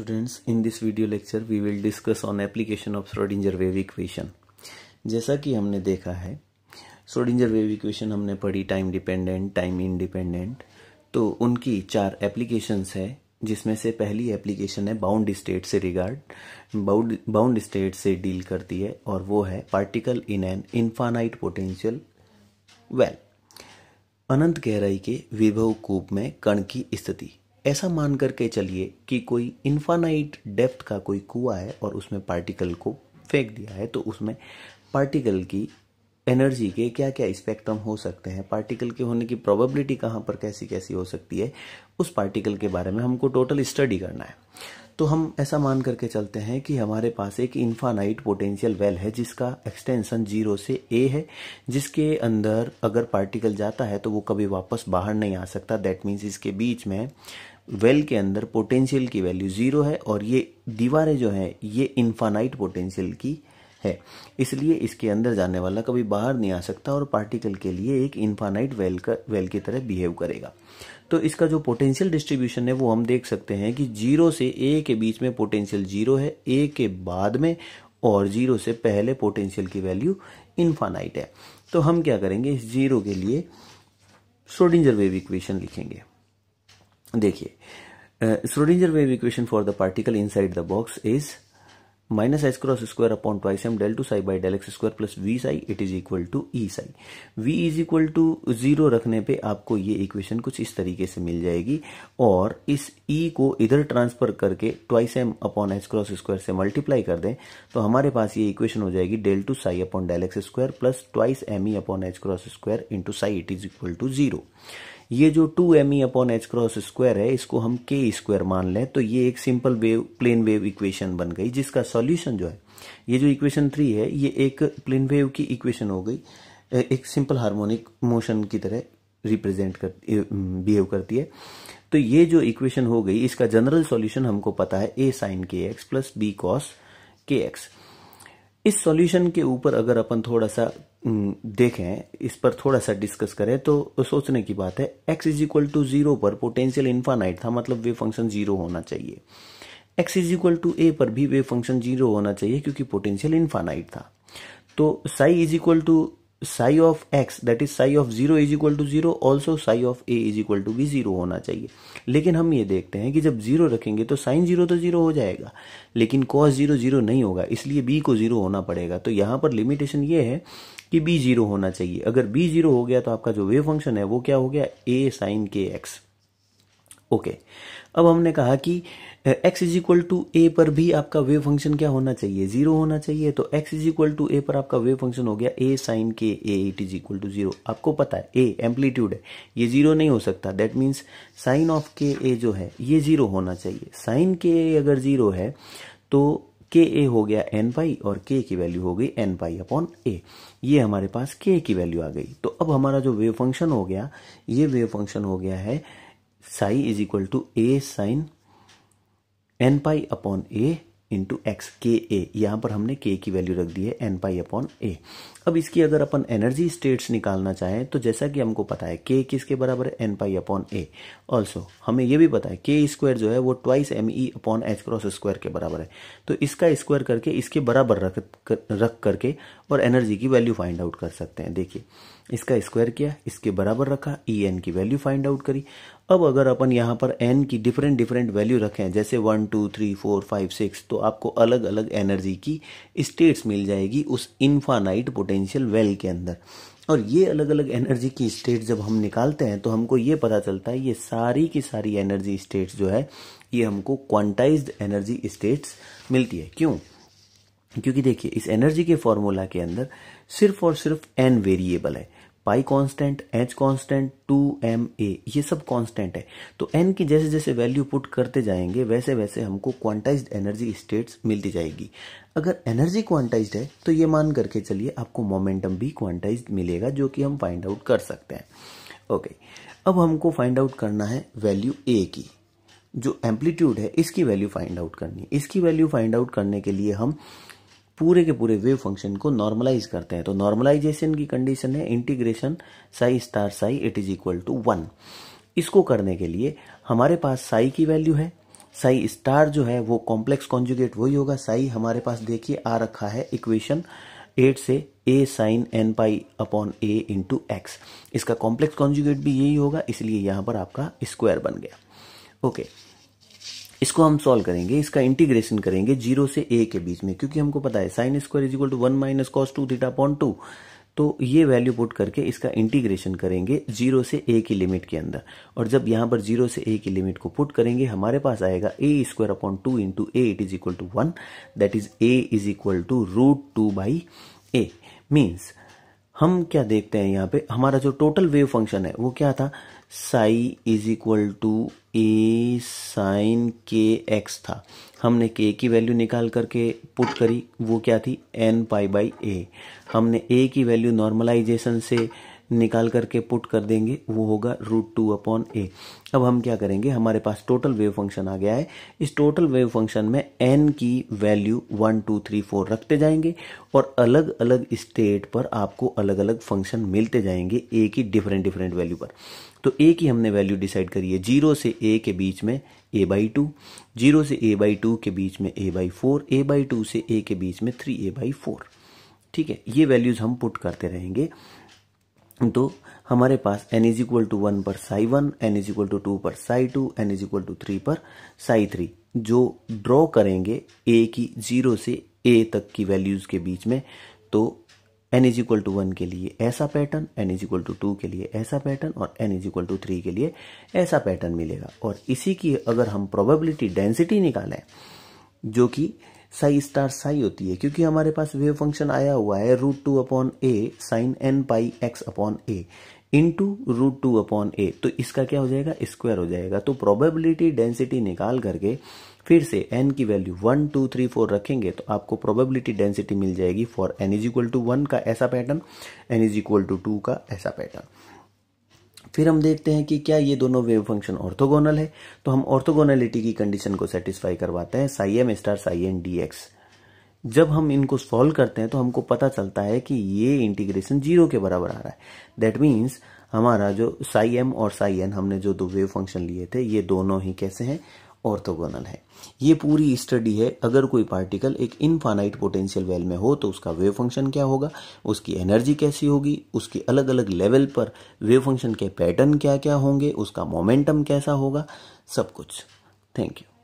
Students in this video lecture we will discuss on application of Schrodinger wave equation जैसा कि हमने देखा है सोडिंजर वेव इक्वेशन हमने पढ़ी टाइम डिपेंडेंट टाइम इनडिपेंडेंट तो उनकी चार एप्लीकेशंस है जिसमें से पहली एप्लीकेशन है बाउंड स्टेट से रिगार्ड बाउंड बाउंड स्टेट से डील करती है और वो है particle in an infinite potential well अनंत गहराई के विभव कूप में कण की स्थिति ऐसा मान करके चलिए कि कोई इन्फानाइट डेप्थ का कोई कुआ है और उसमें पार्टिकल को फेंक दिया है तो उसमें पार्टिकल की एनर्जी के क्या क्या स्पेक्ट्रम हो सकते हैं पार्टिकल के होने की प्रोबेबिलिटी कहाँ पर कैसी कैसी हो सकती है उस पार्टिकल के बारे में हमको टोटल स्टडी करना है तो हम ऐसा मान करके चलते हैं कि हमारे पास एक इन्फानाइट पोटेंशियल वेल है जिसका एक्सटेंशन जीरो से ए है जिसके अंदर अगर पार्टिकल जाता है तो वो कभी वापस बाहर नहीं आ सकता दैट मीन्स इसके बीच में वेल के अंदर पोटेंशियल की वैल्यू जीरो है और ये दीवारें जो है ये इन्फानाइट पोटेंशियल की है इसलिए इसके अंदर जाने वाला कभी बाहर नहीं आ सकता और पार्टिकल के लिए एक इन्फानाइट वेल का वेल की तरह बिहेव करेगा तो इसका जो पोटेंशियल डिस्ट्रीब्यूशन है वो हम देख सकते हैं कि जीरो से ए के बीच में पोटेंशियल जीरो है ए के बाद में और जीरो से पहले पोटेंशियल की वैल्यू इन्फानाइट है तो हम क्या करेंगे इस जीरो के लिए सोडिंजर वेव इक्वेशन लिखेंगे देखिए Schrodinger wave equation for the particle inside the box is minus S cross square upon twice m del two psi by del x square plus V psi it is equal to E psi V is equal to zero रखने पे आपको ये equation कुछ इस तरीके से मिल जाएगी और इस ई e को इधर ट्रांसफर करके twice m upon S cross square से मल्टीप्लाई कर दें तो हमारे पास ये इक्वेशन हो जाएगी del two psi upon del x square plus twice m E upon h cross square into psi it is equal to zero ये जो two m E upon h cross square है इसको हम के स्क्वायर मान लें तो ये एक simple wave plane wave equation बन गई जिसका सॉल्यूशन जो है ये जो इक्वेशन थ्री है ये एक प्लेन वेव की इक्वेशन हो गई एक सिंपल हार्मोनिक मोशन की तरह रिप्रेजेंट कर बिहेव करती है तो ये जो इक्वेशन हो गई इसका जनरल सॉल्यूशन हमको पता है A sine k x plus B cos k x इस सॉल्यूशन के ऊपर अगर अपन थोड़ा सा हम्म, देखें इस पर थोड़ा सा डिस्कस करें तो सोचने की बात है x is equal to zero पर पोटेंशियल इन्फानाइट था मतलब वे फंक्शन जीरो होना चाहिए x is equal to A पर भी वे फंक्शन जीरो होना चाहिए क्योंकि पोटेंशियल इन्फानाइट था तो psi is equal to psi of x that is psi of zero is equal to zero also psi of A is equal to भी zero होना चाहिए लेकिन हम ये देखते हैं कि जब जीरो रखेंगे तो साइन जीरो तो जीरो हो जाएगा लेकिन कॉस जीरो जीरो नहीं होगा इसलिए बी को जीरो होना पड़ेगा तो यहां पर लिमिटेशन ये है कि बी जीरो होना चाहिए अगर बी जीरो हो गया तो आपका जो वेव फंक्शन है वो क्या हो गया A sine k x okay अब हमने कहा कि x is equal to A पर भी आपका वेव फंक्शन क्या होना चाहिए जीरो होना चाहिए तो x is equal to A पर आपका वेव फंक्शन हो गया A sine k A it is equal to zero आपको पता है ए एम्पलीट्यूड है ये जीरो नहीं हो सकता दैट मीन्स साइन ऑफ के ए जो है ये जीरो होना चाहिए साइन के ए अगर जीरो है तो के ए हो गया एन पाई और के की वैल्यू हो गई एन पाई अपॉन ए ये हमारे पास के की वैल्यू आ गई तो अब हमारा जो वेव फंक्शन हो गया ये वेव फंक्शन हो गया है psi is equal to A sine n pi upon A into x k A यहाँ पर हमने के की वैल्यू रख दी है एन पाई अपॉन ए अब इसकी अगर अपन एनर्जी स्टेट्स निकालना चाहें तो जैसा कि हमको पता है के किसके बराबर है n pi upon A also हमें यह भी पता है के स्क्वायर जो है वो twice m E upon h cross square के बराबर है तो इसका स्क्वायर करके इसके बराबर रख कर, रख करके और एनर्जी की वैल्यू फाइंड आउट कर सकते हैं देखिए इसका स्क्वायर किया इसके बराबर रखा ई e एन की वैल्यू फाइंड आउट करी अब अगर अपन यहाँ पर एन की डिफरेंट डिफरेंट वैल्यू रखें जैसे one two three four five six तो आपको अलग अलग एनर्जी की स्टेट्स मिल जाएगी उस इन्फानाइट पोटेंशियल वेल के अंदर और ये अलग अलग एनर्जी की स्टेट जब हम निकालते हैं तो हमको ये पता चलता है ये सारी की सारी एनर्जी स्टेट्स जो है ये हमको क्वांटाइज एनर्जी स्टेट्स मिलती है क्यों क्योंकि देखिए इस एनर्जी के फॉर्मूला के अंदर सिर्फ और सिर्फ एन वेरिएबल है pi constant h constant two m A ये सब कांस्टेंट है तो एन की जैसे जैसे वैल्यू पुट करते जाएंगे वैसे वैसे हमको क्वांटाइज्ड एनर्जी स्टेट्स मिलती जाएगी अगर एनर्जी क्वांटाइज्ड है तो ये मान करके चलिए आपको मोमेंटम भी क्वांटाइज मिलेगा जो कि हम फाइंड आउट कर सकते हैं ओके अब हमको फाइंड आउट करना है वैल्यू ए की जो एम्पलीट्यूड है इसकी वैल्यू फाइंड आउट करनी है इसकी वैल्यू फाइंड आउट करने के लिए हम पूरे के पूरे वेव फंक्शन को नॉर्मलाइज करते हैं तो नॉर्मलाइजेशन की कंडीशन है integration psi star psi it is equal to one इसको करने के लिए हमारे पास साई की वैल्यू है साई स्टार जो है वो कॉम्प्लेक्स कॉन्जुगेट वही होगा साई हमारे पास देखिए आ रखा है इक्वेशन एट से A sine n pi upon A into x इसका कॉम्प्लेक्स कॉन्जुगेट भी यही होगा इसलिए यहां पर आपका स्क्वायर बन गया ओके okay. इसको हम सॉल्व करेंगे इसका इंटीग्रेशन करेंगे जीरो से ए के बीच में क्योंकि हमको पता है sine square is equal to one minus cos two theta upon two तो ये वैल्यू पुट करके इसका इंटीग्रेशन करेंगे जीरो से ए की लिमिट के अंदर और जब यहां पर जीरो से ए की लिमिट को पुट करेंगे हमारे पास आएगा A square upon two into A it is equal to one that is A is equal to root two by A means हम क्या देखते हैं यहाँ पे हमारा जो टोटल वेव फंक्शन है वो क्या था psi is equal to A sine k x था हमने के की वैल्यू निकाल करके पुट करी वो क्या थी एन पाई बाई ए हमने ए की वैल्यू नॉर्मलाइजेशन से निकाल करके पुट कर देंगे वो होगा रूट टू अपॉन ए अब हम क्या करेंगे हमारे पास टोटल वेव फंक्शन आ गया है इस टोटल वेव फंक्शन में एन की value one two three four रखते जाएंगे और अलग अलग स्टेट पर आपको अलग अलग फंक्शन मिलते जाएंगे ए की डिफरेंट डिफरेंट वैल्यू पर तो ए की हमने वैल्यू डिसाइड करी है जीरो से ए के बीच में ए बाई टू जीरो से ए बाई टू के बीच में A by four A by two से ए के बीच में थ्री ए बाई फोर ठीक है ये वैल्यूज़ हम पुट करते रहेंगे तो हमारे पास n is equal to one पर psi one n is equal to two पर psi two n is equal to three पर साई थ्री जो ड्रॉ करेंगे ए की जीरो से ए तक की वैल्यूज के बीच में तो n is equal to one के लिए ऐसा pattern n is equal to two के लिए ऐसा पैटर्न और n is equal to three के लिए ऐसा पैटर्न मिलेगा और इसी की अगर हम प्रोबेबिलिटी डेंसिटी निकालें जो कि साई स्टार साई होती है क्योंकि हमारे पास वेव फंक्शन आया हुआ है root two upon A sine n pi x upon A into root two upon A तो इसका क्या हो जाएगा स्क्वायर हो जाएगा तो प्रोबेबिलिटी डेंसिटी निकाल करके फिर से एन की value one two three four रखेंगे तो आपको प्रोबेबिलिटी डेंसिटी मिल जाएगी for n is equal to one का ऐसा pattern n is equal to two का ऐसा पैटर्न फिर हम देखते हैं कि क्या ये दोनों वेव फंक्शन ऑर्थोगोनल है तो हम ऑर्थोगोनलिटी की कंडीशन को सेटिस्फाई करवाते हैं psi m star psi n d x जब हम इनको सॉल्व करते हैं तो हमको पता चलता है कि ये इंटीग्रेशन जीरो के बराबर आ रहा है दैट मीन्स हमारा जो साई एम और साई एन हमने जो दो वेव फंक्शन लिए थे ये दोनों ही कैसे हैं ऑर्थोगोनल है ये पूरी स्टडी है अगर कोई पार्टिकल एक इनफाइनाइट पोटेंशियल वेल में हो तो उसका वेव फंक्शन क्या होगा उसकी एनर्जी कैसी होगी उसके अलग अलग लेवल पर वेव फंक्शन के पैटर्न क्या क्या होंगे उसका मोमेंटम कैसा होगा सब कुछ थैंक यू